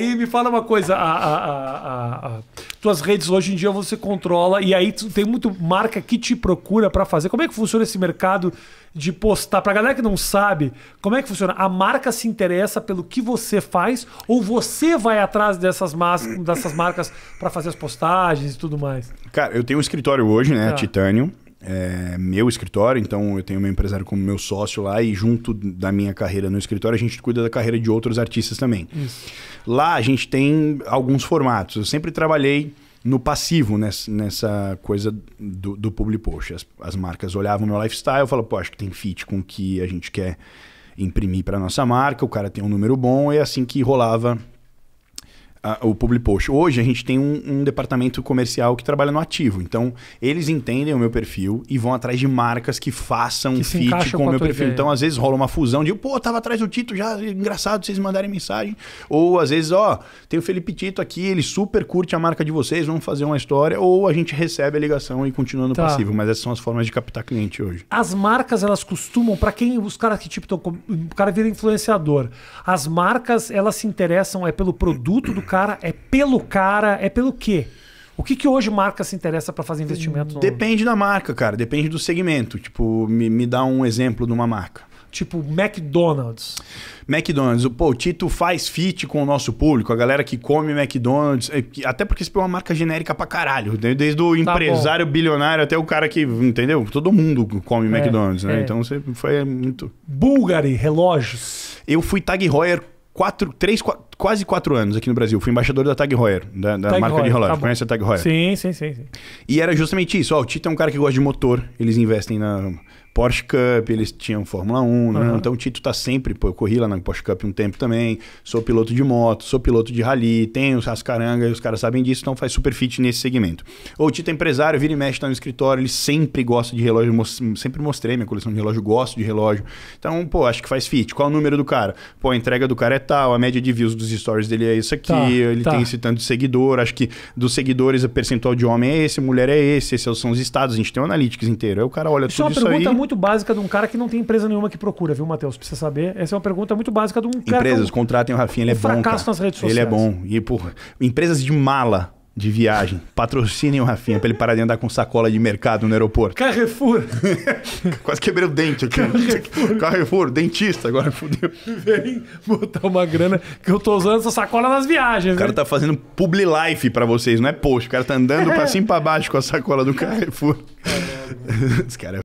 E me fala uma coisa, a, a, a, tuas redes hoje em dia você controla e aí tem muito marca que te procura para fazer. Como é que funciona esse mercado de postar? Pra galera que não sabe, como é que funciona? A marca se interessa pelo que você faz ou você vai atrás dessas, mas... dessas marcas para fazer as postagens e tudo mais? Cara, eu tenho um escritório hoje, né, tá. Titânio é, meu escritório, então eu tenho meu empresário como meu sócio lá e junto da minha carreira no escritório a gente cuida da carreira de outros artistas também. Isso. Lá a gente tem alguns formatos. Eu sempre trabalhei no passivo nessa, nessa coisa do, do public post. As, as marcas olhavam meu lifestyle e falavam, pô, acho que tem fit com o que a gente quer imprimir para nossa marca, o cara tem um número bom, é assim que rolava o public post. Hoje a gente tem um, um, departamento comercial que trabalha no ativo. Então, eles entendem o meu perfil e vão atrás de marcas que façam que fit com o meu perfil. Ideia. Então, às vezes rola uma fusão de, pô, tava atrás do Tito já, engraçado vocês mandarem mensagem. Ou às vezes, ó, oh, tem o Felipe Tito aqui, ele super curte a marca de vocês, vamos fazer uma história. Ou a gente recebe a ligação e continua no tá. passivo. Mas essas são as formas de captar cliente hoje. As marcas, elas costumam, para quem os caras que tipo, tão, o cara vira influenciador, as marcas, elas se interessam é pelo produto do cara? É pelo cara? É pelo quê? O que, que hoje marca se interessa para fazer investimento? No... Depende da marca, cara. Depende do segmento. Tipo, me, me dá um exemplo de uma marca. Tipo McDonald's. McDonald's. Pô, o Tito faz fit com o nosso público, a galera que come McDonald's. É até porque isso é uma marca genérica pra caralho. Desde o tá empresário bom. bilionário até o cara que, entendeu? Todo mundo come é, McDonald's, né? É. Então você foi muito. Bulgari, relógios. Eu fui tag Heuer quatro, três, quatro, quase quatro anos aqui no Brasil. Fui embaixador da Tag Heuer, da, da Tag marca Heuer, de relógio. Tá Conhece a Tag Heuer? Sim, sim, sim, sim, E era justamente isso. Ó, o Tito é um cara que gosta de motor, eles investem na Porsche Cup, eles tinham Fórmula 1, uhum. Né? então o Tito tá sempre, pô, eu corri lá na Porsche Cup um tempo também, sou piloto de moto, sou piloto de rally, tenho as carangas, os caras sabem disso, então faz super fit nesse segmento. Ou o Tito é empresário, vira e mexe, tá no escritório, ele sempre gosta de relógio, sempre mostrei minha coleção de relógio, gosto de relógio. Então, pô, acho que faz fit. Qual o número do cara? Pô, a entrega do cara é tal, a média de views dos stories dele é isso aqui, tá, ele tá. tem esse tanto de seguidor, acho que dos seguidores o percentual de homem é esse, mulher é esse, esses são os estados, a gente tem o um analytics inteiro. Aí o cara olha é tudo isso aí muito básica de um cara que não tem empresa nenhuma que procura, viu, Matheus? Precisa saber. Essa é uma pergunta muito básica de um cara. Empresas, um... contratem o Rafinha, ele é um é bom. Fracasso nas redes sociais. Ele é bom. E por empresas de mala de viagem. Patrocinem o Rafinha pra ele parar de andar com sacola de mercado no aeroporto. Carrefour! Quase quebrei o dente aqui. Carrefour. Carrefour, dentista, agora fodeu Vem botar uma grana que eu tô usando essa sacola nas viagens. O cara tá fazendo publi life pra vocês, não é post. O cara tá andando pra cima e pra baixo com a sacola do Carrefour. Esse cara é